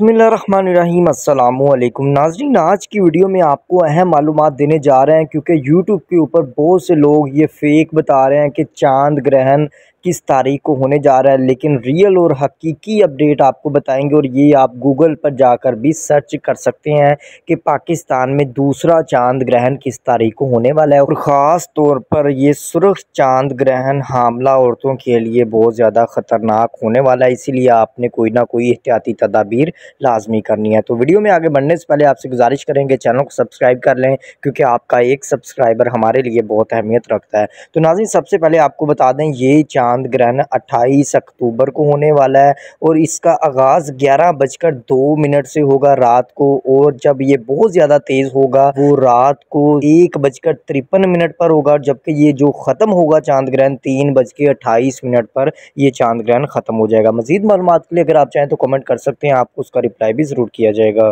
बसमिलकुम नाजरीन आज की वीडियो में आपको अहम मालूम देने जा रहे हैं क्योंकि यूट्यूब के ऊपर बहुत से लोग ये फेक बता रहे हैं कि चांद ग्रहण किस तारीख को होने जा रहा है लेकिन रियल और हकीकी अपडेट आपको बताएंगे और ये आप गूगल पर जाकर भी सर्च कर सकते हैं कि पाकिस्तान में दूसरा चांद ग्रहण किस तारीख को होने वाला है और ख़ास तौर पर ये सुरख चांद ग्रहण हामला औरतों के लिए बहुत ज़्यादा ख़तरनाक होने वाला है इसीलिए आपने कोई ना कोई एहतियाती तदाबीर लाजमी करनी है तो वीडियो में आगे बढ़ने से पहले आपसे गुजारिश करेंगे चैनल को सब्सक्राइब कर लें क्योंकि आपका एक सब्सक्राइबर हमारे लिए बहुत अहमियत रखता है तो नाजिन सबसे पहले आपको बता दें ये चांद चांद ग्रहण 28 अक्टूबर को होने वाला है और इसका आगाज़ ग्यारह बजकर दो मिनट से होगा रात को और जब ये बहुत ज़्यादा तेज़ होगा वो रात को एक बजकर तिरपन मिनट पर होगा जबकि ये जो ख़त्म होगा चांद ग्रहण तीन बज के अट्ठाईस मिनट पर यह चांद ग्रहण ख़त्म हो जाएगा मजीद मालूम के लिए अगर आप चाहें तो कमेंट कर सकते हैं आपको उसका रिप्लाई भी ज़रूर किया जाएगा